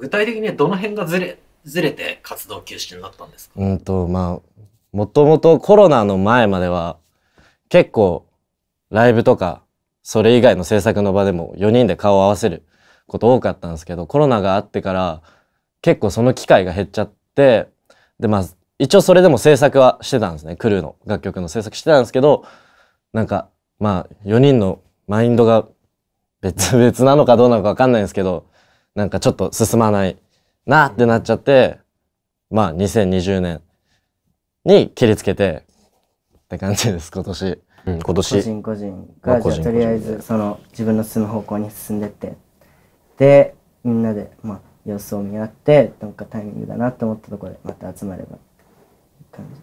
具体的にどの辺がずれずれて活動休止になったんですかうんとまあもともとコロナの前までは結構ライブとかそれ以外の制作の場でも4人で顔を合わせること多かったんですけどコロナがあってから結構その機会が減っちゃってでまあ一応それでも制作はしてたんですねクルーの楽曲の制作してたんですけどなんかまあ4人のマインドが別々なのかどうなのか分かんないんですけどなんかちょっと進まないなってなっちゃって、まあ2020年に切りつけてって感じです、今年。うん、今年。個人個人が、まあ、人とりあえずその自分の進む方向に進んでって、で、みんなで、まあ、様子を見合って、なんかタイミングだなと思ったところでまた集まれば感じ。